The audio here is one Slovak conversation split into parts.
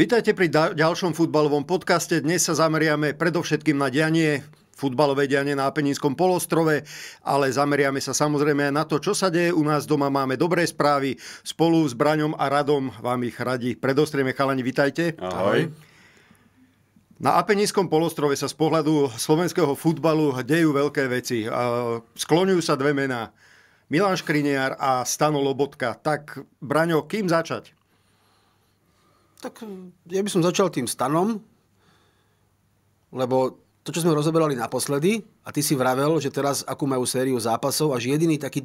Vítajte pri da- ďalšom futbalovom podcaste. Dnes sa zameriame predovšetkým na dianie futbalové dianie na Apeninskom polostrove, ale zameriame sa samozrejme aj na to, čo sa deje u nás doma. Máme dobré správy. Spolu s Braňom a Radom vám ich radi predostrieme. Chalani, vítajte. Ahoj. Na Apeninskom polostrove sa z pohľadu slovenského futbalu dejú veľké veci. Skloňujú sa dve mená. Milan Škriniar a Stano Lobotka. Tak, Braňo, kým začať? Tak eh, ja by som začal tým stanom, lebo to, čo sme rozoberali naposledy, a ty si vravel, že teraz akú majú sériu zápasov a jediný taký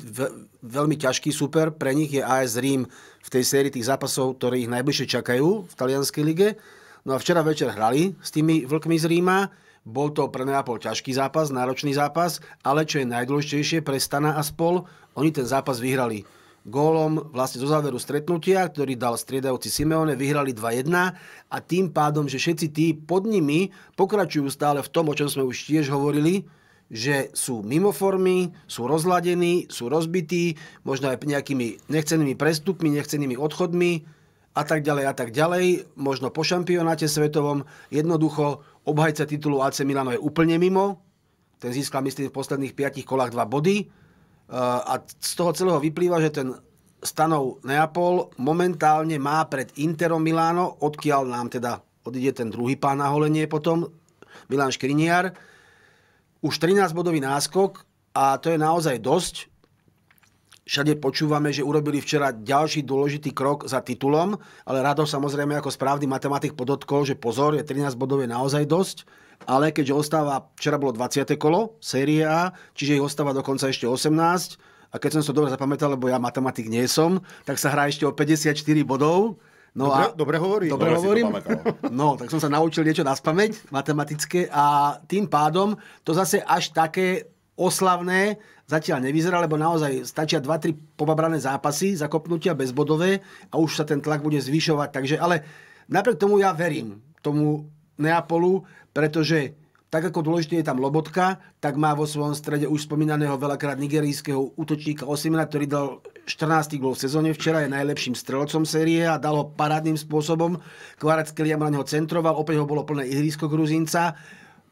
veľmi ťažký super pre nich je AS Rím v tej sérii tých zápasov, ktoré ich najbližšie čakajú v talianskej lige. No a včera večer hrali s tými vlkmi z Ríma. Bol to pre Neapol ťažký zápas, náročný zápas, ale čo je najdôležitejšie pre Stana a spol, oni ten zápas vyhrali gólom vlastne zo záveru stretnutia, ktorý dal striedajúci Simeone, vyhrali 2-1 a tým pádom, že všetci tí pod nimi pokračujú stále v tom, o čom sme už tiež hovorili, že sú mimo formy, sú rozladení, sú rozbití, možno aj nejakými nechcenými prestupmi, nechcenými odchodmi a tak ďalej a tak ďalej. Možno po šampionáte svetovom jednoducho obhajca titulu AC Milano je úplne mimo. Ten získal, myslím, v posledných piatich kolách dva body a z toho celého vyplýva, že ten stanov Neapol momentálne má pred Interom Miláno, odkiaľ nám teda odíde ten druhý pán na holenie potom, Milan Škriniar. Už 13-bodový náskok a to je naozaj dosť. Všade počúvame, že urobili včera ďalší dôležitý krok za titulom, ale Rado samozrejme ako správny matematik podotkol, že pozor, je 13 bodový je naozaj dosť ale keďže ostáva, včera bolo 20. kolo série A, čiže ich ostáva dokonca ešte 18 a keď som to dobre zapamätal, lebo ja matematik nie som, tak sa hrá ešte o 54 bodov. No dobre, a, dobre hovorí. Dobre, dobre hovorím. No, tak som sa naučil niečo na spameť matematické a tým pádom to zase až také oslavné zatiaľ nevyzerá, lebo naozaj stačia 2-3 pobabrané zápasy, zakopnutia bezbodové a už sa ten tlak bude zvyšovať. Takže, ale napriek tomu ja verím tomu Neapolu, pretože tak ako dôležité je tam Lobotka, tak má vo svojom strede už spomínaného veľakrát nigerijského útočníka Osimena, ktorý dal 14. gol v sezóne. Včera je najlepším strelcom série a dal ho parádnym spôsobom. Kvarec Keliam na neho centroval, opäť ho bolo plné ihrisko Gruzinca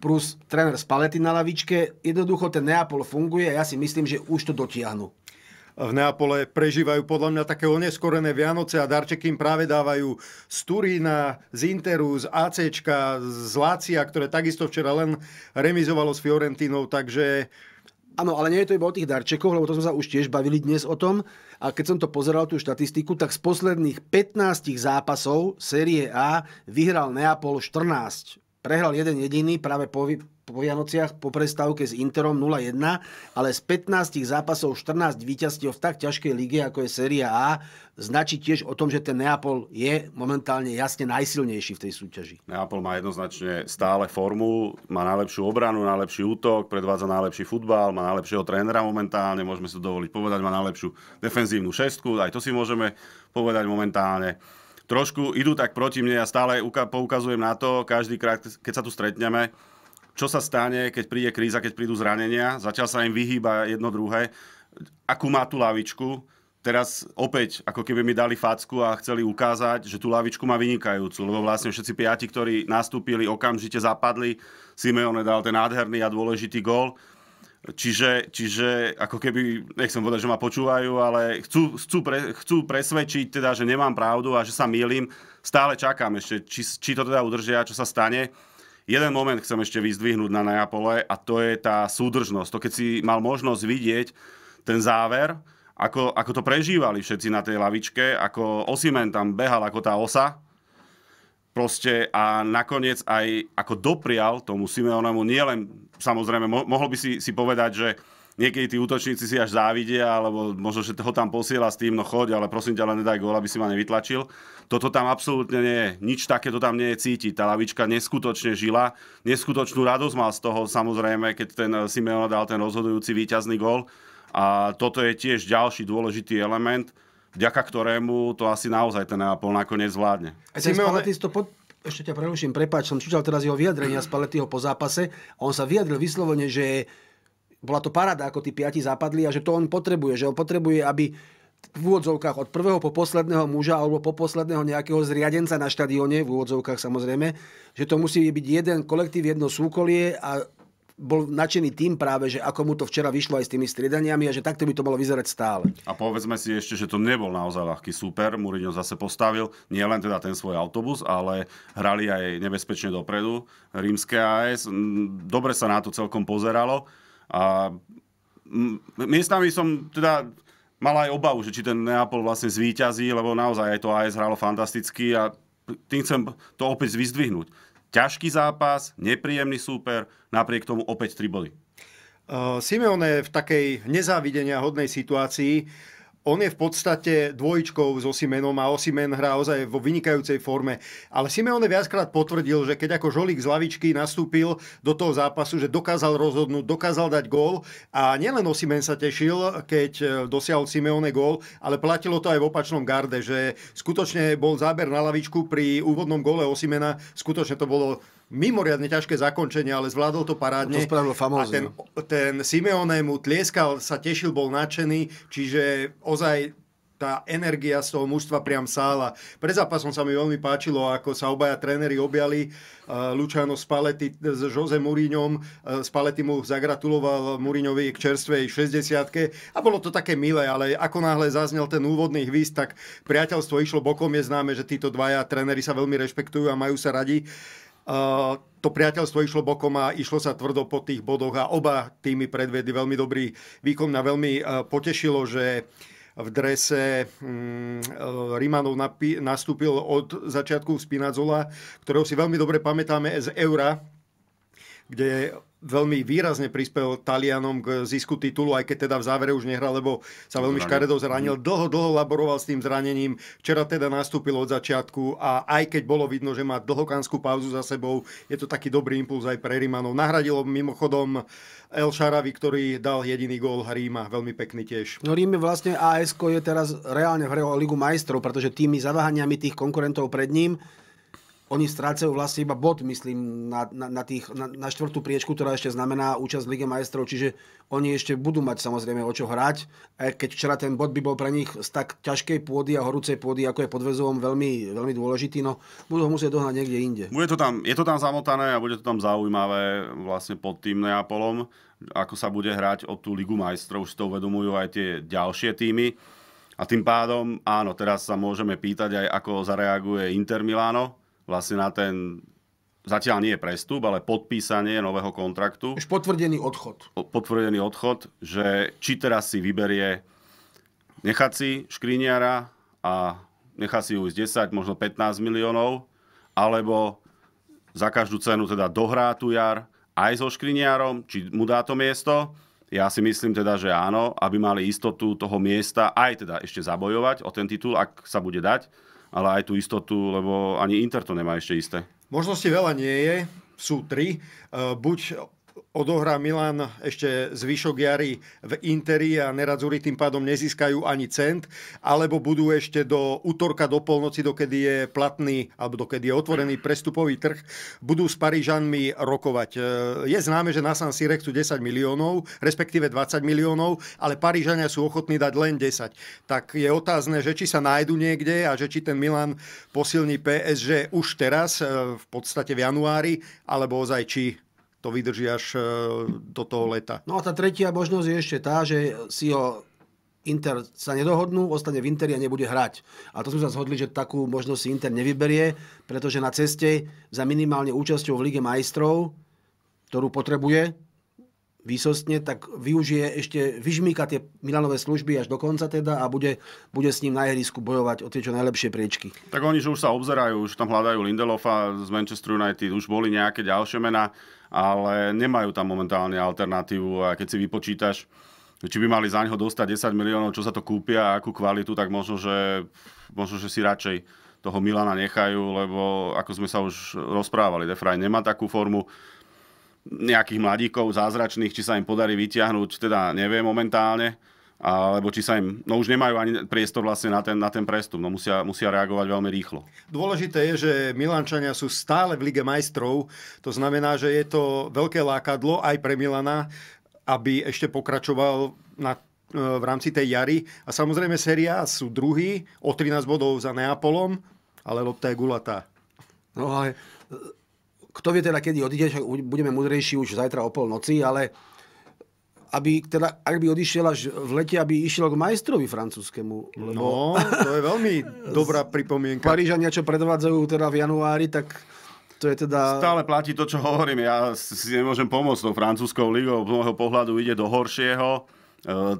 plus tréner z palety na lavičke. Jednoducho ten Neapol funguje a ja si myslím, že už to dotiahnu v Neapole prežívajú podľa mňa také oneskorené Vianoce a darček im práve dávajú z Turína, z Interu, z ACčka, z Lácia, ktoré takisto včera len remizovalo s Fiorentínou, takže Áno, ale nie je to iba o tých darčekoch, lebo to sme sa už tiež bavili dnes o tom. A keď som to pozeral, tú štatistiku, tak z posledných 15 zápasov série A vyhral Neapol 14. Prehral jeden jediný, práve po Vianociach po prestávke s Interom 0-1, ale z 15 zápasov 14 víťazstiev v tak ťažkej lige, ako je Séria A, značí tiež o tom, že ten Neapol je momentálne jasne najsilnejší v tej súťaži. Neapol má jednoznačne stále formu, má najlepšiu obranu, najlepší útok, predvádza najlepší futbal, má najlepšieho trénera momentálne, môžeme si to dovoliť povedať, má najlepšiu defenzívnu šestku, aj to si môžeme povedať momentálne trošku idú tak proti mne, ja stále poukazujem na to, každý krát, keď sa tu stretneme, čo sa stane, keď príde kríza, keď prídu zranenia. Zatiaľ sa im vyhýba jedno druhé. Akú má tú lavičku? Teraz opäť, ako keby mi dali facku a chceli ukázať, že tú lavičku má vynikajúcu, lebo vlastne všetci piati, ktorí nastúpili, okamžite zapadli. Simeone dal ten nádherný a dôležitý gól. Čiže, čiže ako keby, nechcem povedať, že ma počúvajú, ale chcú, chcú, pre, chcú presvedčiť, teda, že nemám pravdu a že sa milím. Stále čakám ešte, či, či to teda udržia, čo sa stane. Jeden moment chcem ešte vyzdvihnúť na Neapole a to je tá súdržnosť. To keď si mal možnosť vidieť ten záver, ako, ako to prežívali všetci na tej lavičke, ako Osimen tam behal ako tá osa, proste a nakoniec aj ako doprial tomu Simeonemu, nielen samozrejme, mo- mohol by si, si povedať, že niekedy tí útočníci si až závidia, alebo možno, že ho tam posiela s tým, no choď, ale prosím ťa, ale nedaj gól, aby si ma nevytlačil. Toto tam absolútne nie je. Nič takéto tam nie je cítiť. Tá lavička neskutočne žila. Neskutočnú radosť mal z toho, samozrejme, keď ten Simeone dal ten rozhodujúci víťazný gól. A toto je tiež ďalší dôležitý element, vďaka ktorému to asi naozaj ten Neapol nakoniec zvládne. A Simeone... to pod, ešte ťa preruším, prepáč, som čítal teraz jeho vyjadrenia z po zápase a on sa vyjadril vyslovene, že bola to parada, ako tí piati zapadli a že to on potrebuje, že on potrebuje, aby v úvodzovkách od prvého po posledného muža alebo po posledného nejakého zriadenca na štadióne, v úvodzovkách samozrejme, že to musí byť jeden kolektív, jedno súkolie a bol nadšený tým práve, že ako mu to včera vyšlo aj s tými striedaniami a že takto by to malo vyzerať stále. A povedzme si ešte, že to nebol naozaj ľahký súper. Mourinho zase postavil nielen teda ten svoj autobus, ale hrali aj nebezpečne dopredu. Rímske AS, dobre sa na to celkom pozeralo. A miestami som teda mal aj obavu, že či ten Neapol vlastne zvíťazí, lebo naozaj aj to AS hralo fantasticky a tým chcem to opäť vyzdvihnúť. Ťažký zápas, nepríjemný súper, napriek tomu opäť tri body. Uh, Simeone je v takej nezávidenia hodnej situácii on je v podstate dvojičkou s Osimenom a Osimen hrá ozaj vo vynikajúcej forme. Ale Simeone viackrát potvrdil, že keď ako žolík z lavičky nastúpil do toho zápasu, že dokázal rozhodnúť, dokázal dať gól a nielen Osimen sa tešil, keď e, dosiahol Simeone gól, ale platilo to aj v opačnom garde, že skutočne bol záber na lavičku pri úvodnom gole Osimena, skutočne to bolo mimoriadne ťažké zakončenie, ale zvládol to parádne. No to spravil famózne. A ten, no. ten Simeone mu tlieskal, sa tešil, bol nadšený, čiže ozaj tá energia z toho mužstva priam sála. Pre zápasom sa mi veľmi páčilo, ako sa obaja tréneri objali. E, Lučano Spalletti e, s Jose Mourinhom. E, Spalletti mu zagratuloval Mourinhovi k čerstvej 60 a bolo to také milé, ale ako náhle zaznel ten úvodný hvist, tak priateľstvo išlo bokom. Je známe, že títo dvaja tréneri sa veľmi rešpektujú a majú sa radi to priateľstvo išlo bokom a išlo sa tvrdo po tých bodoch a oba týmy predvedli veľmi dobrý výkon. Mňa veľmi e, potešilo, že v drese mm, e, Rimanov nastúpil od začiatku spinazola, ktorého si veľmi dobre pamätáme z Eura, kde veľmi výrazne prispel Talianom k zisku titulu, aj keď teda v závere už nehral, lebo sa veľmi Zranil. škaredo zranil. Mhm. Dlho, dlho laboroval s tým zranením. Včera teda nastúpil od začiatku a aj keď bolo vidno, že má dlhokánskú pauzu za sebou, je to taký dobrý impuls aj pre Rímanov. Nahradilo mimochodom El Šaravi, ktorý dal jediný gól Ríma, veľmi pekný tiež. No Rím vlastne ASK je teraz reálne v hre o Ligu majstrov, pretože tými zaváhaniami tých konkurentov pred ním oni strácajú vlastne iba bod, myslím, na, na, na, tých, na, na štvrtú priečku, ktorá ešte znamená účasť Lige majstrov, čiže oni ešte budú mať samozrejme o čo hrať, keď včera ten bod by bol pre nich z tak ťažkej pôdy a horúcej pôdy, ako je pod väzovom, veľmi, veľmi dôležitý, no budú ho musieť dohnať niekde inde. Bude to tam, je to tam zamotané a bude to tam zaujímavé vlastne pod tým Neapolom, ako sa bude hrať o tú Ligu majstrov, už to uvedomujú aj tie ďalšie týmy. A tým pádom, áno, teraz sa môžeme pýtať aj, ako zareaguje Inter Milano, vlastne na ten zatiaľ nie je prestup, ale podpísanie nového kontraktu. Už potvrdený odchod. Potvrdený odchod, že či teraz si vyberie nechať si škriniara a nechá si ju 10, možno 15 miliónov, alebo za každú cenu teda dohrá tu jar aj so škriniarom, či mu dá to miesto. Ja si myslím teda, že áno, aby mali istotu toho miesta aj teda ešte zabojovať o ten titul, ak sa bude dať ale aj tú istotu, lebo ani Inter to nemá ešte isté. Možnosti veľa nie je, sú tri. E, buď odohrá Milan ešte zvyšok jary v Interi a Neradzuri tým pádom nezískajú ani cent, alebo budú ešte do útorka do polnoci, dokedy je platný, alebo dokedy je otvorený prestupový trh, budú s Parížanmi rokovať. E, je známe, že na San Sire chcú 10 miliónov, respektíve 20 miliónov, ale Parížania sú ochotní dať len 10. Tak je otázne, že či sa nájdu niekde a že či ten Milan posilní PSG už teraz, e, v podstate v januári, alebo ozaj či to vydrží až e, do toho leta. No a tá tretia možnosť je ešte tá, že si ho Inter sa nedohodnú, ostane v Interi a nebude hrať. A to sme sa zhodli, že takú možnosť si Inter nevyberie, pretože na ceste za minimálne účasťou v Lige majstrov, ktorú potrebuje výsostne, tak využije ešte, vyžmýka tie Milanové služby až do konca teda a bude, bude s ním na ihrisku bojovať o tie čo najlepšie priečky. Tak oni že už sa obzerajú, už tam hľadajú Lindelofa z Manchester United, už boli nejaké ďalšie mená ale nemajú tam momentálne alternatívu a keď si vypočítaš, či by mali za neho dostať 10 miliónov, čo sa to kúpia a akú kvalitu, tak možno, že, možno, že si radšej toho Milana nechajú, lebo ako sme sa už rozprávali, Defraj nemá takú formu nejakých mladíkov zázračných, či sa im podarí vyťahnuť, teda neviem momentálne alebo či sa im, no už nemajú ani priestor vlastne na ten, na ten prestup, no musia, musia reagovať veľmi rýchlo. Dôležité je, že Milančania sú stále v Lige majstrov, to znamená, že je to veľké lákadlo aj pre Milana, aby ešte pokračoval na e, v rámci tej jary. A samozrejme séria sú druhý o 13 bodov za Neapolom, ale lopta je gulatá. No ale e, kto vie teda, kedy odíde, budeme mudrejší už zajtra o polnoci, ale aby, teda, ak by odišiel až v lete, aby išiel k majstrovi francúzskému. Lebo... No, to je veľmi dobrá pripomienka. Parížania, čo predvádzajú teda v januári, tak to je teda... Stále platí to, čo hovorím. Ja si nemôžem pomôcť tou francúzskou ligou. Z môjho pohľadu ide do horšieho. E,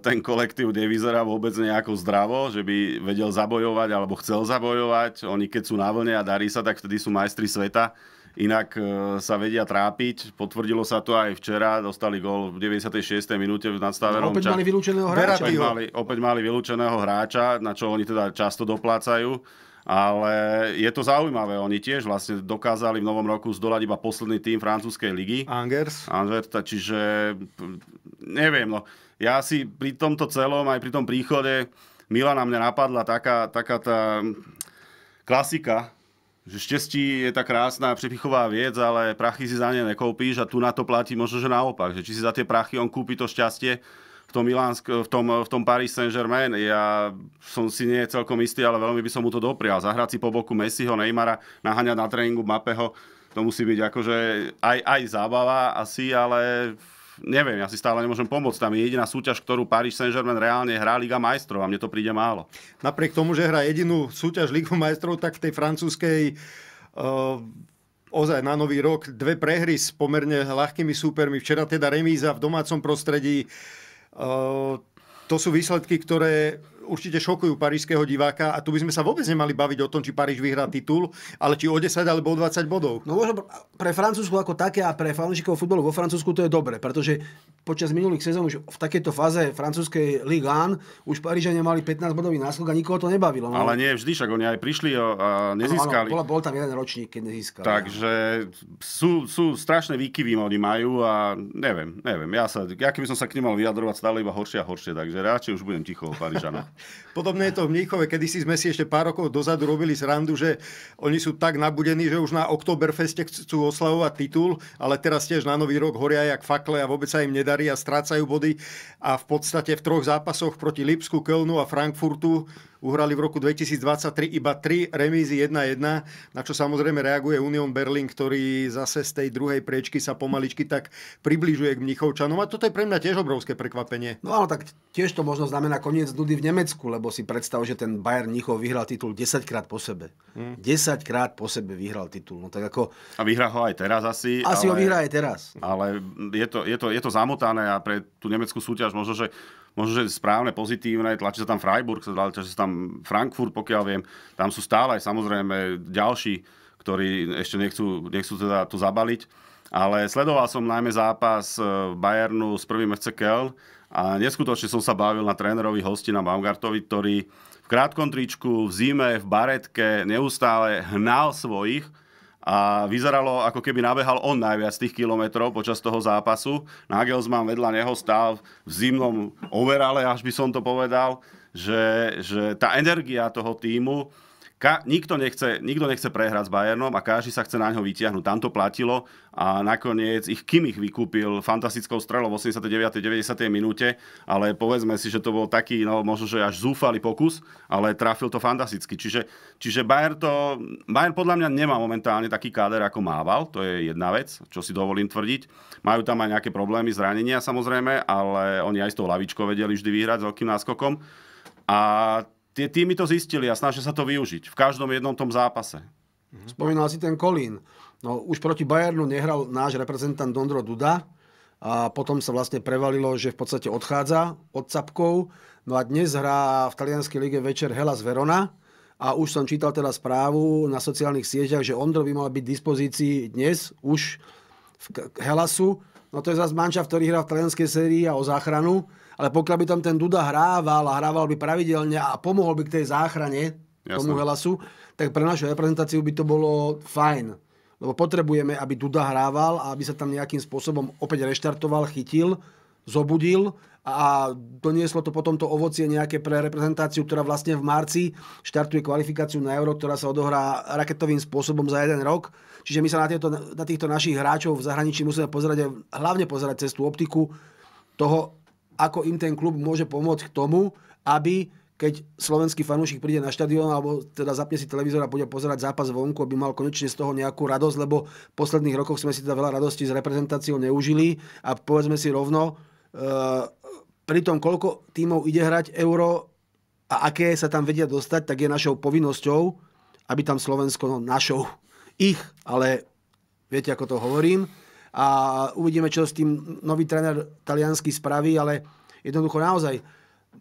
ten kolektív nevyzerá vôbec nejako zdravo, že by vedel zabojovať alebo chcel zabojovať. Oni keď sú na vlne a darí sa, tak vtedy sú majstri sveta inak e, sa vedia trápiť. Potvrdilo sa to aj včera, dostali gól v 96. minúte v nadstave no, Opäť mali vylúčeného hráča. Opäť mali, opäť mali vylúčeného hráča, na čo oni teda často doplácajú. Ale je to zaujímavé. Oni tiež vlastne dokázali v novom roku zdolať iba posledný tým francúzskej ligy. Angers. Angers, čiže neviem. No. Ja si pri tomto celom, aj pri tom príchode Milana mňa napadla taká, taká tá hm, klasika že šťastie je tá krásna přepichová vec, ale prachy si za ne nekoupíš a tu na to platí možno, že naopak. Že či si za tie prachy on kúpi to šťastie v tom, Milánsk, v tom, v tom Paris Saint-Germain. Ja som si nie celkom istý, ale veľmi by som mu to doprial. Zahrať si po boku Messiho, Neymara, naháňať na tréningu Mapeho, to musí byť akože aj, aj zábava asi, ale v neviem, ja si stále nemôžem pomôcť. Tam je jediná súťaž, ktorú Paris Saint-Germain reálne hrá Liga majstrov a mne to príde málo. Napriek tomu, že hrá jedinú súťaž Ligu majstrov, tak v tej francúzskej uh ozaj na nový rok dve prehry s pomerne ľahkými súpermi. Včera teda remíza v domácom prostredí. Uh, to sú výsledky, ktoré určite šokujú parížského diváka a tu by sme sa vôbec nemali baviť o tom, či Paríž vyhrá titul, ale či o 10 alebo o 20 bodov. No možno pre Francúzsku ako také a pre fanúšikov futbalu vo Francúzsku to je dobre, pretože počas minulých sezón už v takejto fáze francúzskej Ligue 1 už Parížania mali 15 bodový náskok a nikoho to nebavilo. No. Ale nie vždy, však oni aj prišli a nezískali. Ano, ano, bol, bol tam jeden ročník, keď nezískali. Takže sú, sú strašné výkyvy, oni majú a neviem, neviem. Ja, sa, ja keby som sa k nim mal vyjadrovať stále iba horšie a horšie, takže radšej už budem ticho o Parížanoch. Podobne je to v Mníchove. Kedy si sme si ešte pár rokov dozadu robili srandu, že oni sú tak nabudení, že už na Oktoberfeste chcú oslavovať titul, ale teraz tiež na Nový rok horia jak fakle a vôbec sa im nedarí a strácajú body. A v podstate v troch zápasoch proti Lipsku, Kölnu a Frankfurtu uhrali v roku 2023 iba 3 remízy 1-1, na čo samozrejme reaguje Union Berlin, ktorý zase z tej druhej priečky sa pomaličky tak približuje k Mnichovčanom. A toto je pre mňa tiež obrovské prekvapenie. No ale tak tiež to možno znamená koniec Dudy v Nemecku, lebo si predstav, že ten Bayern Mnichov vyhral titul 10 krát po sebe. Hmm. 10 krát po sebe vyhral titul. No tak ako... A vyhrá ho aj teraz asi. Asi ale... ho vyhrá aj teraz. Ale je to, je to, je to zamotané a pre tú nemeckú súťaž možno, že možno, že správne, pozitívne, tlačí sa tam Freiburg, tlačí sa tam Frankfurt, pokiaľ viem. Tam sú stále aj samozrejme ďalší, ktorí ešte nechcú, nechcú teda tu zabaliť. Ale sledoval som najmä zápas e, Bayernu s prvým FC Köln a neskutočne som sa bavil na trénerovi hostina Baumgartovi, ktorý v krátkom tričku, v zime, v baretke neustále hnal svojich, a vyzeralo, ako keby nabehal on najviac tých kilometrov počas toho zápasu. Nagelsmann vedľa neho stál v zimnom overale, až by som to povedal, že, že tá energia toho týmu Ka- nikto, nechce, nikto nechce prehrať s Bayernom a každý sa chce na ňo vytiahnuť. Tam to platilo a nakoniec ich ich vykúpil fantastickou strelou v 89. 90. minúte, ale povedzme si, že to bol taký, no možno, že až zúfalý pokus, ale trafil to fantasticky. Čiže, čiže Bayern, to, Bayern podľa mňa nemá momentálne taký káder, ako mával, to je jedna vec, čo si dovolím tvrdiť. Majú tam aj nejaké problémy, zranenia samozrejme, ale oni aj s tou lavičkou vedeli vždy vyhrať s veľkým náskokom. A tie týmy to zistili a snažia sa to využiť v každom jednom tom zápase. Mhm. Spomínal si ten Kolín. No, už proti Bayernu nehral náš reprezentant Dondro Duda a potom sa vlastne prevalilo, že v podstate odchádza od Capkov. No a dnes hrá v talianskej lige večer z Verona a už som čítal teda správu na sociálnych sieťach, že Ondro by mal byť v dispozícii dnes už v Helasu. No to je zase manča, ktorý hrá v talianskej sérii a o záchranu ale pokiaľ by tam ten Duda hrával a hrával by pravidelne a pomohol by k tej záchrane Jasne. tomu Helasu, tak pre našu reprezentáciu by to bolo fajn. Lebo potrebujeme, aby Duda hrával a aby sa tam nejakým spôsobom opäť reštartoval, chytil, zobudil a donieslo to potom to ovocie nejaké pre reprezentáciu, ktorá vlastne v marci štartuje kvalifikáciu na Euro, ktorá sa odohrá raketovým spôsobom za jeden rok. Čiže my sa na, tieto, na týchto našich hráčov v zahraničí musíme pozerať, hlavne pozerať cez tú optiku toho, ako im ten klub môže pomôcť k tomu, aby keď slovenský fanúšik príde na štadión alebo teda zapne si televízor a bude pozerať zápas vonku, aby mal konečne z toho nejakú radosť, lebo v posledných rokoch sme si teda veľa radosti s reprezentáciou neužili a povedzme si rovno, e, pri tom, koľko tímov ide hrať euro a aké sa tam vedia dostať, tak je našou povinnosťou, aby tam Slovensko, no našou, ich, ale viete, ako to hovorím, a uvidíme, čo s tým nový tréner talianský spraví, ale jednoducho naozaj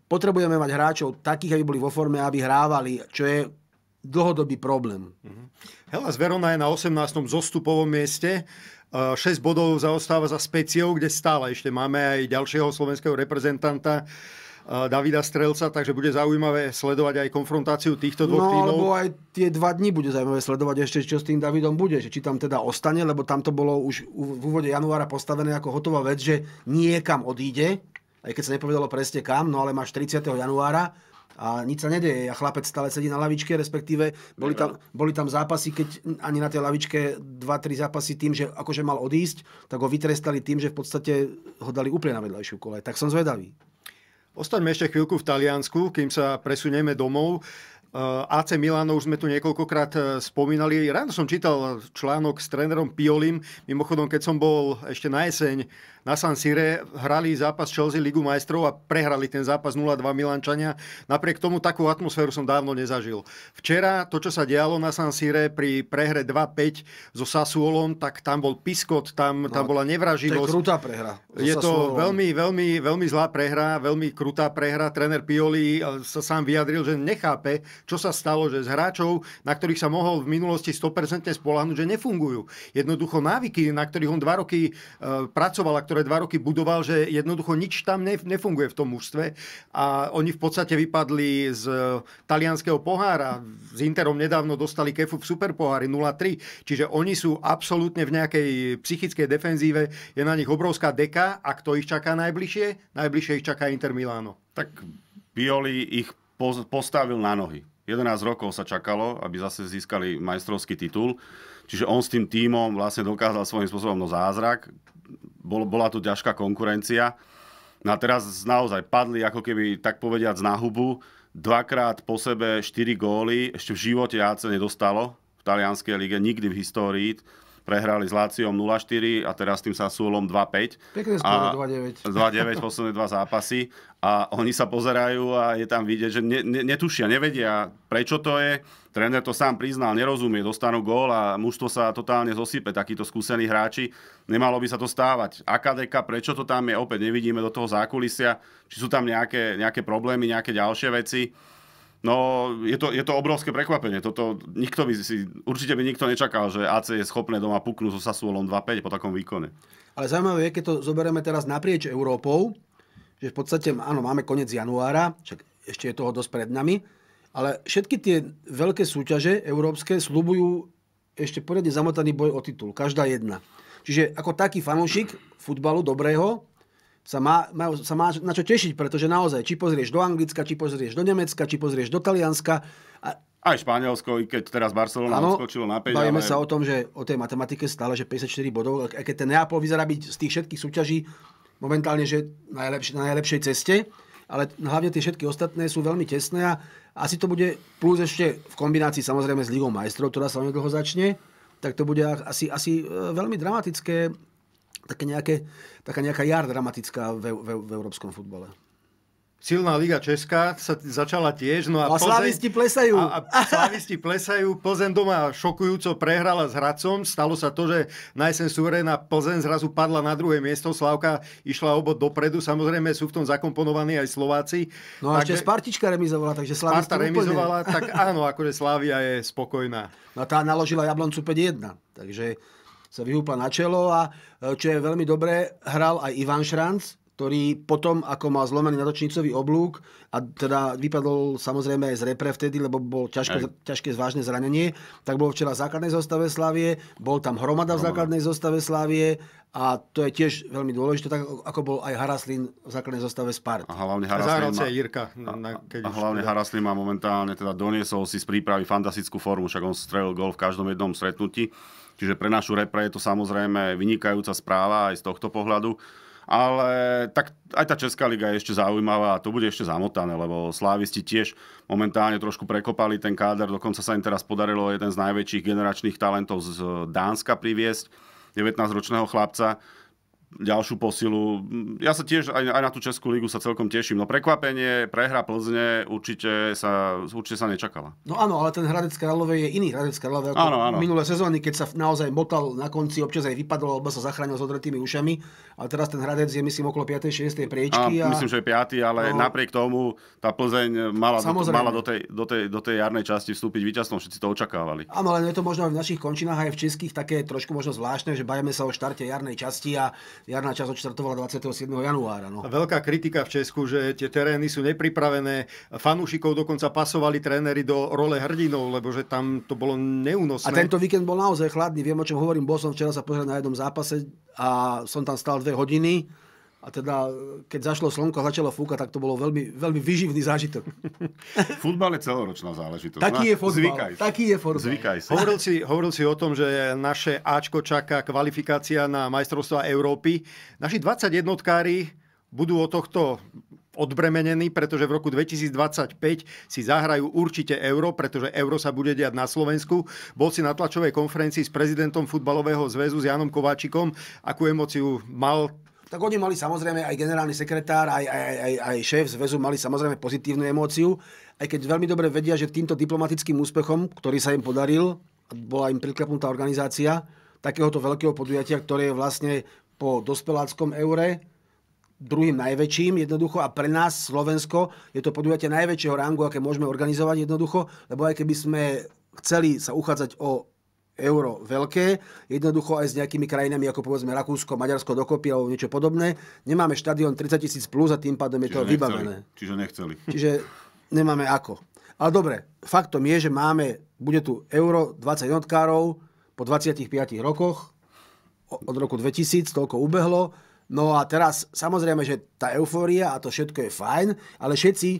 potrebujeme mať hráčov takých, aby boli vo forme, aby hrávali, čo je dlhodobý problém. Mhm. Z Verona je na 18. zostupovom mieste. 6 bodov zaostáva za Speciou, kde stále ešte máme aj ďalšieho slovenského reprezentanta Davida Strelca, takže bude zaujímavé sledovať aj konfrontáciu týchto dvoch no, tímov. Alebo aj tie dva dni bude zaujímavé sledovať ešte, čo s tým Davidom bude, že či tam teda ostane, lebo tam to bolo už v úvode januára postavené ako hotová vec, že niekam odíde, aj keď sa nepovedalo presne kam, no ale máš 30. januára, a nič sa nedeje. A chlapec stále sedí na lavičke, respektíve boli tam, boli tam zápasy, keď ani na tej lavičke 2-3 zápasy tým, že akože mal odísť, tak ho vytrestali tým, že v podstate ho dali úplne na vedľajšiu kole. Tak som zvedavý. Ostaňme ešte chvíľku v Taliansku, kým sa presunieme domov. Eh, AC Milano už sme tu niekoľkokrát eh, spomínali. Ráno som čítal článok s trénerom Piolim. Mimochodom, keď som bol ešte na jeseň na San Sire, hrali zápas Chelsea Ligu majstrov a prehrali ten zápas 0-2 Milančania. Napriek tomu takú atmosféru som dávno nezažil. Včera to, čo sa dialo na San Sire pri prehre 2-5 so Sassuolom, tak tam bol piskot, tam, no, tam bola nevraživosť. To je krutá prehra. So je Sassuolom. to veľmi, veľmi, veľmi zlá prehra, veľmi krutá prehra. Tréner Pioli eh, sa sám vyjadril, že nechápe, čo sa stalo, že z hráčov, na ktorých sa mohol v minulosti 100% spolahnuť, že nefungujú. Jednoducho návyky, na ktorých on dva roky e, pracoval a ktoré dva roky budoval, že jednoducho nič tam nefunguje v tom mužstve a oni v podstate vypadli z e, talianského pohára. S Interom nedávno dostali kefu v superpohári 0-3, čiže oni sú absolútne v nejakej psychickej defenzíve, je na nich obrovská deka a kto ich čaká najbližšie? Najbližšie ich čaká Inter Milano. Tak Pioli ich postavil na nohy. 11 rokov sa čakalo, aby zase získali majstrovský titul. Čiže on s tým tímom vlastne dokázal svojím spôsobom no zázrak. Bol, bola tu ťažká konkurencia. No a teraz naozaj padli, ako keby tak povediať na hubu. Dvakrát po sebe 4 góly. Ešte v živote AC nedostalo v talianskej lige, nikdy v histórii prehrali s Láciom 0-4 a teraz s tým Sasúlom 2-5. Pekne skoro, 2-9. 2-9 posledné dva zápasy a oni sa pozerajú a je tam vidieť, že ne, ne, netušia, nevedia, prečo to je. Tréner to sám priznal, nerozumie, dostanú gól a mužstvo sa totálne zosype, takíto skúsení hráči. Nemalo by sa to stávať. Akadeka, prečo to tam je, opäť nevidíme do toho zákulisia, či sú tam nejaké, nejaké problémy, nejaké ďalšie veci. No, je to, je to obrovské prekvapenie. Toto, nikto by si, určite by nikto nečakal, že AC je schopné doma puknúť so Sasuolom 2-5 po takom výkone. Ale zaujímavé je, keď to zoberieme teraz naprieč Európou, že v podstate, áno, máme koniec januára, však ešte je toho dosť pred nami, ale všetky tie veľké súťaže európske slubujú ešte poriadne zamotaný boj o titul, každá jedna. Čiže ako taký fanúšik futbalu dobrého, sa má, majú, sa má na čo tešiť, pretože naozaj, či pozrieš do Anglicka, či pozrieš do Nemecka, či pozrieš do Talianska. A... Aj Španielsko, i keď teraz Barcelona ano, skočilo na 5. Bavíme ale... sa o tom, že o tej matematike stále, že 54 bodov, aj keď ten Neapol vyzerá byť z tých všetkých súťaží momentálne, že najlepš- na najlepšej ceste, ale hlavne tie všetky ostatné sú veľmi tesné a asi to bude plus ešte v kombinácii samozrejme s Ligou majstrov, ktorá sa dlho začne, tak to bude asi, asi e, veľmi dramatické také nejaké, taká nejaká jar dramatická v, v, v európskom futbale. Silná Liga Česká sa začala tiež. No a, a slavisti plesajú. A, a slavisti plesajú. Plzeň doma šokujúco prehrala s Hradcom. Stalo sa to, že najsen suveréna Plzeň zrazu padla na druhé miesto. Slávka išla obod dopredu. Samozrejme sú v tom zakomponovaní aj Slováci. No a ešte Spartička remizovala, takže Slavisti Sparta remizovala, tak áno, akože Slávia je spokojná. No tá naložila Jabloncu 5-1. Takže sa vyhúpla na čelo a e, čo je veľmi dobré, hral aj Ivan Šranc, ktorý potom, ako mal zlomený natočnicový oblúk a teda vypadol samozrejme aj z repre vtedy, lebo bol ťažké, ťažké zvážne zranenie, tak bol včera v základnej zostave Slavie, bol tam hromada v základnej zostave Slavie a to je tiež veľmi dôležité, tak ako bol aj Haraslin v základnej zostave Spart. A hlavne Haraslin, má, Jirka, na, na, keď a hlavne teda- Haraslin má momentálne, teda doniesol si z prípravy fantastickú formu, však on strelil gol v každom jednom stretnutí. Čiže pre našu repre je to samozrejme vynikajúca správa aj z tohto pohľadu. Ale tak aj tá Česká liga je ešte zaujímavá a to bude ešte zamotané, lebo slávisti tiež momentálne trošku prekopali ten káder, dokonca sa im teraz podarilo jeden z najväčších generačných talentov z Dánska priviesť, 19-ročného chlapca, ďalšiu posilu. Ja sa tiež aj, aj na tú Českú ligu sa celkom teším. No prekvapenie, prehra Plzne určite sa, určite sa nečakala. No áno, ale ten Hradec Králové je iný Hradec Králové ako áno, áno. minulé sezóny, keď sa naozaj motal na konci, občas aj vypadol, alebo sa zachránil s odretými ušami. A teraz ten Hradec je myslím okolo 5. 6. priečky. A, a... Myslím, že je 5. ale no. napriek tomu tá Plzeň mala, Samozrejme. do, mala do, tej, do, tej, do tej jarnej časti vstúpiť víťazstvom, všetci to očakávali. Áno, ale je to možno aj v našich končinách, aj v českých také trošku možno zvláštne, že bajeme sa o štarte jarnej časti a jarná časť odštartovala 27. januára. No. Veľká kritika v Česku, že tie terény sú nepripravené. Fanúšikov dokonca pasovali tréneri do role hrdinov, lebo že tam to bolo neúnosné. A tento víkend bol naozaj chladný. Viem, o čom hovorím. Bol som včera sa pozrieť na jednom zápase a som tam stal dve hodiny a teda, keď zašlo slnko, a začalo fúkať, tak to bolo veľmi, veľmi vyživný zážitok. Futbal je celoročná záležitosť. Taký je futbal. Zvykaj Taký je futbal. Zvykaj si. Hovoril, si, hovoril si o tom, že naše Ačko čaká kvalifikácia na majstrovstvá Európy. Naši 21 jednotkári budú o tohto odbremenení, pretože v roku 2025 si zahrajú určite euro, pretože euro sa bude diať na Slovensku. Bol si na tlačovej konferencii s prezidentom futbalového zväzu s Janom Kováčikom. Akú emociu mal tak oni mali samozrejme aj generálny sekretár, aj, aj, aj, aj šéf zväzu mali samozrejme pozitívnu emóciu, aj keď veľmi dobre vedia, že týmto diplomatickým úspechom, ktorý sa im podaril, bola im priklepnutá organizácia takéhoto veľkého podujatia, ktoré je vlastne po dospeláckom eure druhým najväčším jednoducho a pre nás Slovensko je to podujatie najväčšieho rangu, aké môžeme organizovať jednoducho, lebo aj keby sme chceli sa uchádzať o euro veľké, jednoducho aj s nejakými krajinami ako povedzme Rakúsko, Maďarsko dokopy alebo niečo podobné. Nemáme štadión 30 tisíc plus a tým pádom je čiže to nechceli. vybavené. Čiže nechceli. Čiže nemáme ako. Ale dobre, faktom je, že máme, bude tu euro 20 jednotkárov po 25 rokoch, od roku 2000, toľko ubehlo. No a teraz samozrejme, že tá eufória a to všetko je fajn, ale všetci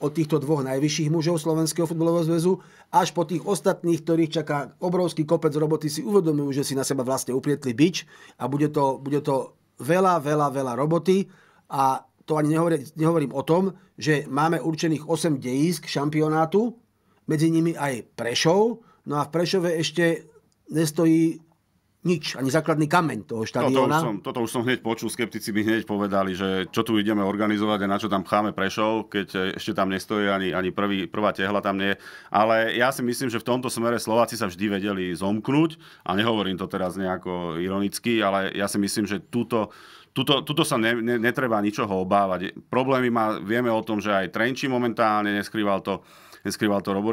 od týchto dvoch najvyšších mužov Slovenského futbalového zväzu až po tých ostatných, ktorých čaká obrovský kopec roboty, si uvedomujú, že si na seba vlastne uprietli bič a bude to, bude to veľa, veľa, veľa roboty a to ani nehovorím, nehovorím o tom, že máme určených 8 dejísk šampionátu, medzi nimi aj Prešov, no a v Prešove ešte nestojí nič, ani základný kameň toho štadióna. Toto už som, toto už som hneď počul, skeptici by hneď povedali, že čo tu ideme organizovať a na čo tam pcháme Prešov, keď e, ešte tam nestojí ani, ani prvý, prvá tehla tam nie. Ale ja si myslím, že v tomto smere Slováci sa vždy vedeli zomknúť a nehovorím to teraz nejako ironicky, ale ja si myslím, že túto, tuto, tuto sa ne, ne, netreba ničoho obávať. Problémy má, vieme o tom, že aj Trenčí momentálne neskrýval to neskrýval to Robo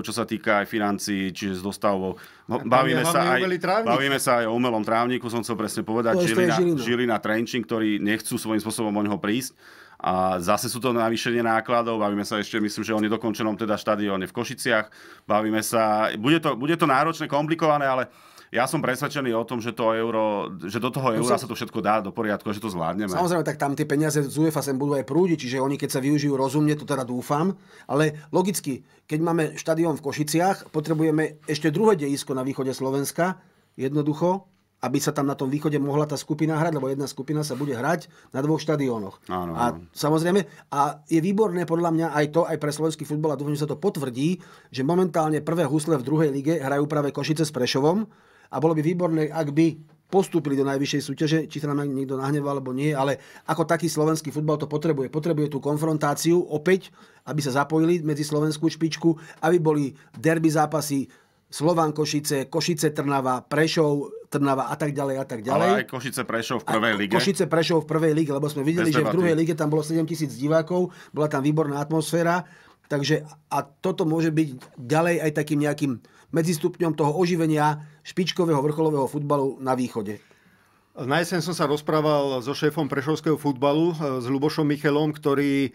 čo sa týka aj financií, čiže s dostavbou. No, bavíme sa, aj, bavíme sa aj o umelom trávniku, som chcel presne povedať, Žili na žili na Trenčín, ktorí nechcú svojím spôsobom o neho prísť. A zase sú to navýšenie nákladov, bavíme sa ešte, myslím, že o nedokončenom teda štadióne v Košiciach, bavíme sa, bude to, bude to náročné, komplikované, ale ja som presvedčený o tom, že, to euro, že do toho eura sa to všetko dá do poriadku, že to zvládneme. Samozrejme, tak tam tie peniaze z UEFA sem budú aj prúdiť, čiže oni keď sa využijú rozumne, to teda dúfam. Ale logicky, keď máme štadión v Košiciach, potrebujeme ešte druhé dejisko na východe Slovenska, jednoducho, aby sa tam na tom východe mohla tá skupina hrať, lebo jedna skupina sa bude hrať na dvoch štadiónoch. áno. A samozrejme, a je výborné podľa mňa aj to, aj pre slovenský futbal, a dúfam, že sa to potvrdí, že momentálne prvé husle v druhej lige hrajú práve Košice s Prešovom, a bolo by výborné, ak by postúpili do najvyššej súťaže, či sa nám niekto nahneval alebo nie, ale ako taký slovenský futbal to potrebuje. Potrebuje tú konfrontáciu opäť, aby sa zapojili medzi slovenskú špičku, aby boli derby zápasy Slován Košice, Košice Trnava, Prešov Trnava a tak ďalej a tak ďalej. Ale aj Košice Prešov v prvej lige. Košice Prešov v prvej lige, lebo sme videli, Bez že debaty. v druhej lige tam bolo 7 tisíc divákov, bola tam výborná atmosféra Takže a toto môže byť ďalej aj takým nejakým medzistupňom toho oživenia špičkového vrcholového futbalu na východe. Na jeseň som sa rozprával so šéfom prešovského futbalu, e, s Lubošom Michelom, ktorý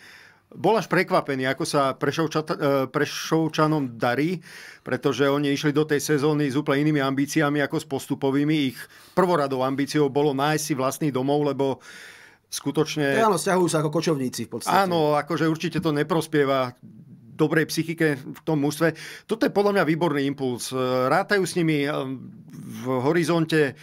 bol až prekvapený, ako sa Prešovča, e, Prešovčanom darí, pretože oni išli do tej sezóny s úplne inými ambíciami ako s postupovými. Ich prvoradou ambíciou bolo nájsť si vlastný domov, lebo skutočne... áno, stiahujú sa ako kočovníci v podstate. Áno, akože určite to neprospieva dobrej psychike v tom mužstve. Toto je podľa mňa výborný impuls. E, rátajú s nimi e, v horizonte e,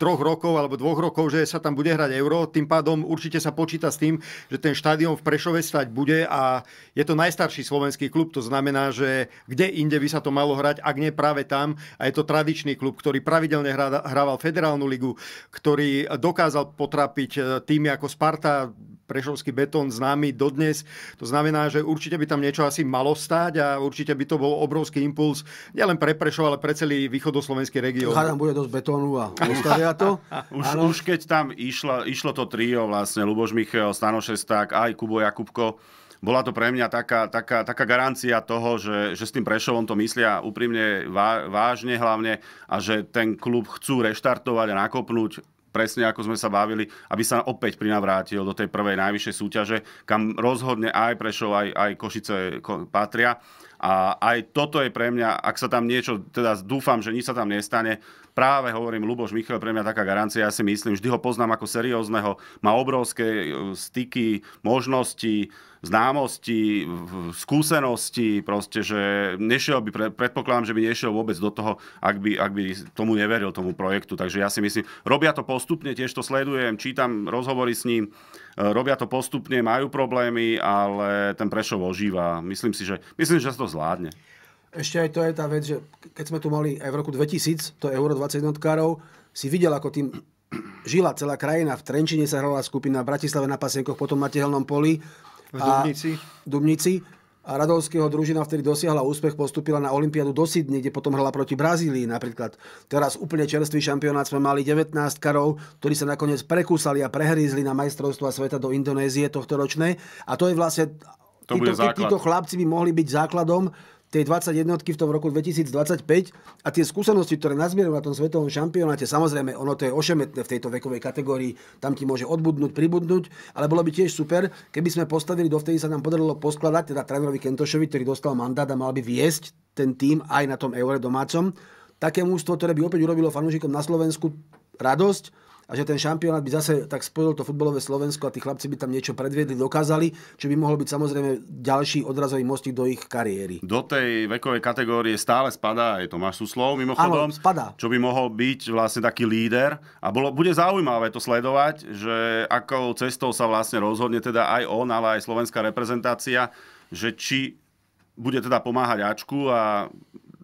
troch rokov alebo dvoch rokov, že sa tam bude hrať euro. Tým pádom určite sa počíta s tým, že ten štádion v Prešove stať bude a je to najstarší slovenský klub. To znamená, že kde inde by sa to malo hrať, ak nie práve tam. A je to tradičný klub, ktorý pravidelne hrával federálnu ligu, ktorý dokázal potrapiť týmy ako Sparta, prešovský betón známy dodnes. To znamená, že určite by tam niečo asi malo stáť a určite by to bol obrovský impuls nielen pre Prešov, ale pre celý východoslovenský región. Hádam, bude dosť betónu a ustavia to. už, už, keď tam išlo, išlo to trio vlastne, Luboš Michal, Stanošesták, aj Kubo Jakubko, bola to pre mňa taká, taká, taká garancia toho, že, že s tým Prešovom to myslia úprimne vážne hlavne a že ten klub chcú reštartovať a nakopnúť presne ako sme sa bavili, aby sa opäť prinavrátil do tej prvej najvyššej súťaže, kam rozhodne aj Prešov, aj, aj Košice patria. A aj toto je pre mňa, ak sa tam niečo, teda dúfam, že nič sa tam nestane, práve hovorím, Luboš Michal pre mňa taká garancia, ja si myslím, vždy ho poznám ako seriózneho, má obrovské e, styky, možnosti, známosti, skúsenosti, proste, že nešiel by, predpokladám, že by nešiel vôbec do toho, ak by, ak by tomu neveril, tomu projektu. Takže ja si myslím, robia to postupne, tiež to sledujem, čítam rozhovory s ním, e, robia to postupne, majú problémy, ale ten Prešov ožíva. Myslím si, že, myslím, že sa to zvládne ešte aj to je tá vec, že keď sme tu mali aj v roku 2000, to Euro 21 karov si videl, ako tým žila celá krajina. V Trenčine sa hrala skupina, v Bratislave na Pasienkoch, potom na Tehelnom poli. V Dubnici. A Dubnici. A Radovského družina vtedy dosiahla úspech, postupila na Olympiádu do Sydney, kde potom hrala proti Brazílii napríklad. Teraz úplne čerstvý šampionát sme mali 19 karov, ktorí sa nakoniec prekúsali a prehrízli na majstrovstva sveta do Indonézie tohto ročné. A to je vlastne... To títo, bude títo chlapci by mohli byť základom tej 21 v tom roku 2025 a tie skúsenosti, ktoré nazbieram na tom svetovom šampionáte, samozrejme, ono to je ošemetné v tejto vekovej kategórii, tam ti môže odbudnúť, pribudnúť, ale bolo by tiež super, keby sme postavili, dovtedy sa nám podarilo poskladať, teda trénerovi Kentošovi, ktorý dostal mandát a mal by viesť ten tým aj na tom eure domácom, také mústvo, ktoré by opäť urobilo fanúšikom na Slovensku radosť, a že ten šampionát by zase tak spojil to futbalové Slovensko a tí chlapci by tam niečo predviedli, dokázali, čo by mohol byť samozrejme ďalší odrazový mostík do ich kariéry. Do tej vekovej kategórie stále spadá aj Tomáš Suslov, mimochodom, Áno, spadá. čo by mohol byť vlastne taký líder a bolo, bude zaujímavé to sledovať, že akou cestou sa vlastne rozhodne teda aj on, ale aj slovenská reprezentácia, že či bude teda pomáhať Ačku a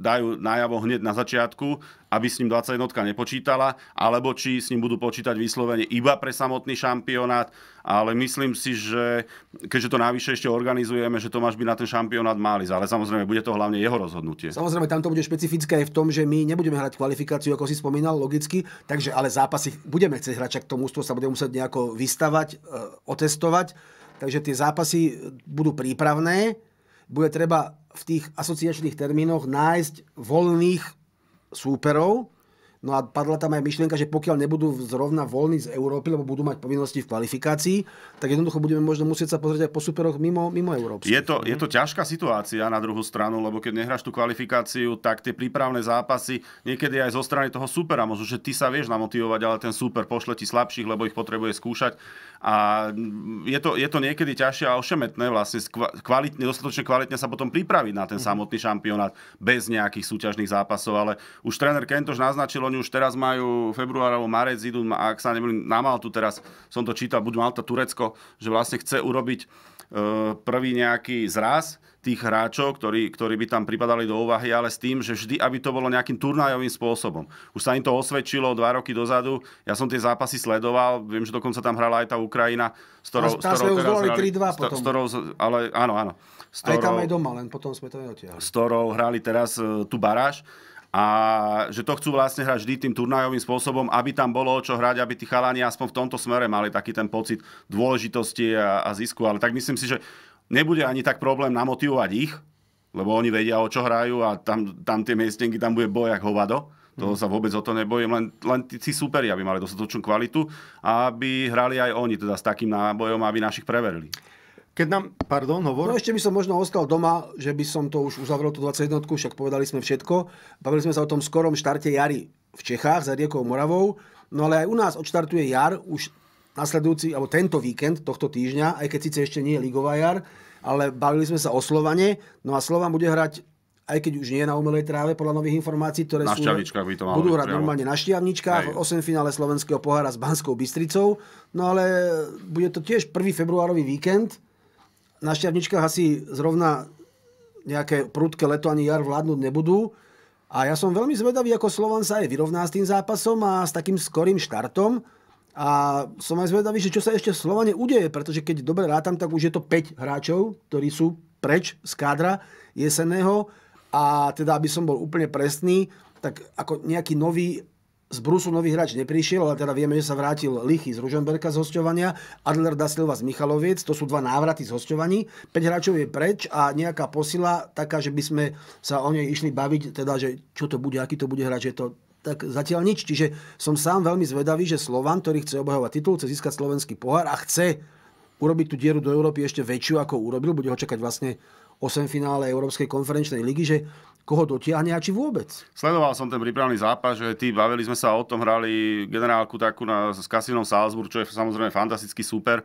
dajú najavo hneď na začiatku, aby s ním 21 nepočítala, alebo či s ním budú počítať vyslovene iba pre samotný šampionát, ale myslím si, že keďže to navyše ešte organizujeme, že Tomáš by na ten šampionát mali, ale samozrejme bude to hlavne jeho rozhodnutie. Samozrejme, tam to bude špecifické aj v tom, že my nebudeme hrať kvalifikáciu, ako si spomínal, logicky, takže ale zápasy budeme chcieť hrať, čak to sa bude musieť nejako vystavať, e, otestovať, takže tie zápasy budú prípravné, bude treba v tých asociačných termínoch nájsť voľných súperov. No a padla tam aj myšlienka, že pokiaľ nebudú zrovna voľní z Európy, lebo budú mať povinnosti v kvalifikácii, tak jednoducho budeme možno musieť sa pozrieť aj po superoch mimo, mimo Európy. Je to, je to ťažká situácia na druhú stranu, lebo keď nehráš tú kvalifikáciu, tak tie prípravné zápasy niekedy aj zo strany toho supera, možno, že ty sa vieš namotivovať, ale ten super pošle ti slabších, lebo ich potrebuje skúšať. A je to, je to niekedy ťažšie a ošemetné vlastne kvalitne, dostatočne kvalitne sa potom pripraviť na ten mm. samotný šampionát bez nejakých súťažných zápasov, ale už tréner Kentoš naznačil, oni už teraz majú február alebo marec idú, ak sa nemýlim, na Maltu teraz, som to čítal, buď Malta, Turecko, že vlastne chce urobiť e, prvý nejaký zraz, tých hráčov, ktorí, ktorí by tam pripadali do úvahy, ale s tým, že vždy, aby to bolo nejakým turnajovým spôsobom. Už sa im to osvedčilo dva roky dozadu, ja som tie zápasy sledoval, viem, že dokonca tam hrala aj tá Ukrajina, s ktorou, s ktorou teraz hrali, 3-2 potom. S ktorou, ale áno, áno. S ktorou, aj tam aj doma, len potom sme to neotiahli. S ktorou hrali teraz e, tu tú baráž a že to chcú vlastne hrať vždy tým turnajovým spôsobom, aby tam bolo čo hrať, aby tí chalani aspoň v tomto smere mali taký ten pocit dôležitosti a, a zisku. Ale tak myslím si, že nebude ani tak problém namotivovať ich, lebo oni vedia, o čo hrajú a tam, tam tie miestenky, tam bude boj jak hovado. To mhm. sa vôbec o to nebojím, len, len tí superi, aby mali dostatočnú kvalitu a aby hrali aj oni teda s takým nábojom, aby našich preverili. Keď nám, pardon, hovor. No ešte by som možno ostal doma, že by som to už uzavrel tú 21, však povedali sme všetko. Bavili sme sa o tom skorom štarte jary v Čechách za riekou Moravou, no ale aj u nás odštartuje jar, už nasledujúci, alebo tento víkend tohto týždňa, aj keď síce ešte nie je ligová jar, ale bavili sme sa o Slovane. No a Slovan bude hrať aj keď už nie na umelej tráve, podľa nových informácií, ktoré na sú, by to budú hrať normálne na šťavničkách, 8 finále slovenského pohára s Banskou Bystricou, no ale bude to tiež 1. februárový víkend, na šťavničkách asi zrovna nejaké prudké leto ani jar vládnuť nebudú. A ja som veľmi zvedavý, ako Slovan sa aj vyrovná s tým zápasom a s takým skorým štartom. A som aj zvedavý, že čo sa ešte v Slovane udeje, pretože keď dobre rátam, tak už je to 5 hráčov, ktorí sú preč z kádra jeseného. A teda, aby som bol úplne presný, tak ako nejaký nový z Brusu nový hráč neprišiel, ale teda vieme, že sa vrátil Lichy z Ružomberka z hostovania, Adler da Silva z Michaloviec, to sú dva návraty z hostovaní, 5 hráčov je preč a nejaká posila taká, že by sme sa o nej išli baviť, teda, že čo to bude, aký to bude hráč, je to tak zatiaľ nič. Čiže som sám veľmi zvedavý, že Slovan, ktorý chce obhajovať titul, chce získať slovenský pohár a chce urobiť tú dieru do Európy ešte väčšiu, ako urobil. Bude ho čakať vlastne 8 finále Európskej konferenčnej ligy, že koho dotiahne a či vôbec. Sledoval som ten prípravný zápas, že tí bavili sme sa o tom, hrali generálku takú na, s Kasinom Salzburg, čo je samozrejme fantastický super.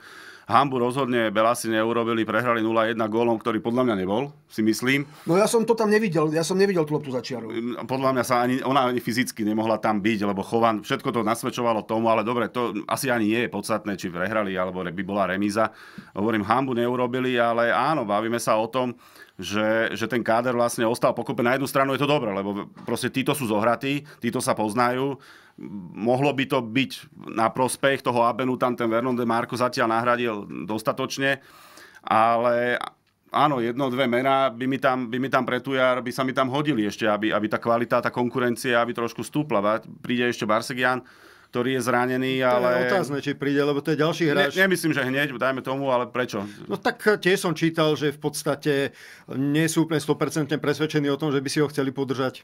Hambu rozhodne Belasi neurobili, prehrali 0-1 gólom, ktorý podľa mňa nebol, si myslím. No ja som to tam nevidel, ja som nevidel tú loptu za čiaru. Hm, podľa mňa sa ani, ona ani fyzicky nemohla tam byť, lebo Chovan, všetko to nasvedčovalo tomu, ale dobre, to asi ani nie je podstatné, či prehrali, alebo by bola remíza. Hovorím, Hambu neurobili, ale áno, bavíme sa o tom, že, že ten káder vlastne ostal pokope. Na jednu stranu je to dobré, lebo proste títo sú zohratí, títo sa poznajú, mohlo by to byť na prospech toho Abenu, tam ten Vernon de Marco zatiaľ nahradil dostatočne, ale áno, jedno, dve mená by mi tam, by mi tam pretujar, by sa mi tam hodili ešte, aby, aby tá kvalita, tá konkurencia, aby trošku stúpla. Príde ešte Barsegian, ktorý je zranený, ale... To je otázne, či príde, lebo to je ďalší hráč. Ne, nemyslím, že hneď, dajme tomu, ale prečo? No tak eh, tiež som čítal, že v podstate nie sú úplne 100% presvedčení o tom, že by si ho chceli podržať.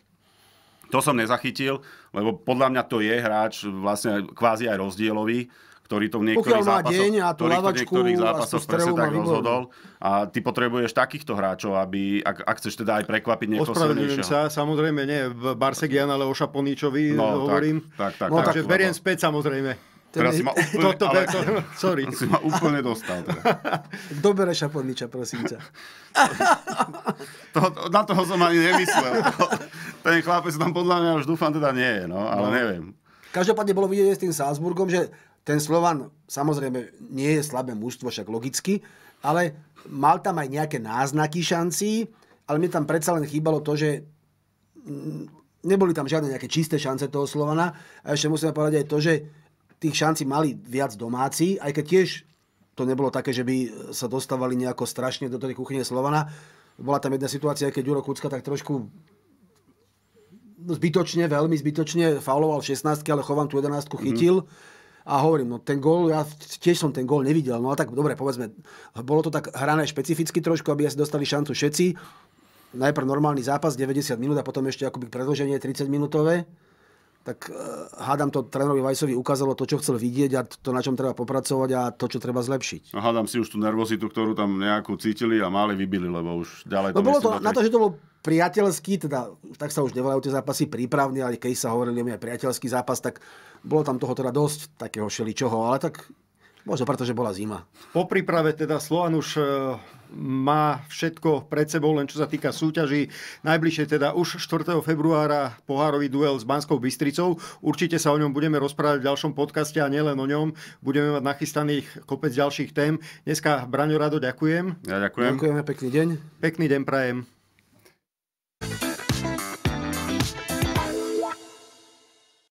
To som nezachytil, lebo podľa mňa to je hráč vlastne kvázi aj rozdielový, ktorý to v niektorých zápasoch, deň a tú ktorý to v niektorých zápasoch presne tak rozhodol. A ty potrebuješ takýchto hráčov, aby, ak, ak chceš teda aj prekvapiť niekoho silnejšieho. sa, samozrejme, nie v Barsegian, ale o Šaponíčovi no, hovorím. Tak, tak, tak, no, takže tak, beriem späť samozrejme. Teraz si ma úplne, toto, ale, to, sorry. Si ma úplne dostal. Teda. Dobre šaporliča, prosím ťa. to, to, na toho som ani nemyslel. ten chlapec tam podľa mňa už dúfam teda nie je, no, ale no. neviem. Každopádne bolo vidieť s tým Salzburgom, že ten Slovan samozrejme nie je slabé mužstvo, však logicky, ale mal tam aj nejaké náznaky šancí, ale mi tam predsa len chýbalo to, že neboli tam žiadne nejaké čisté šance toho Slovana. A ešte musíme povedať aj to, že tých šanci mali viac domáci, aj keď tiež to nebolo také, že by sa dostávali nejako strašne do tej kuchyne Slovana. Bola tam jedna situácia, keď Juro Kucka tak trošku zbytočne, veľmi zbytočne fauloval v 16 ale chovám tú 11 mhm. chytil. mm A hovorím, no ten gól, ja tiež som ten gól nevidel. No a tak dobre, povedzme, bolo to tak hrané špecificky trošku, aby asi dostali šancu všetci. Najprv normálny zápas, 90 minút a potom ešte akoby predloženie 30 minútové tak eh, hádam to trénerovi Vajsovi ukázalo to, čo chcel vidieť a to, na čom treba popracovať a to, čo treba zlepšiť. No hádam si už tú nervozitu, ktorú tam nejakú cítili a mali vybili, lebo už ďalej... No bolo to, na to, že to bol priateľský, teda tak sa už nevolajú tie zápasy prípravne, ale keď sa hovorili o mňa priateľský zápas, tak bolo tam toho teda dosť takého šeličoho, ale tak Možno preto, že bola zima. Po príprave teda Slovan už e, má všetko pred sebou, len čo sa týka súťaží. Najbližšie teda už 4. februára pohárový duel s Banskou Bystricou. Určite sa o ňom budeme rozprávať v ďalšom podcaste a nielen o ňom. Budeme mať nachystaných kopec ďalších tém. Dneska Braňo Rado ďakujem. Ja ďakujem. Ďakujeme, pekný deň. Pekný deň prajem.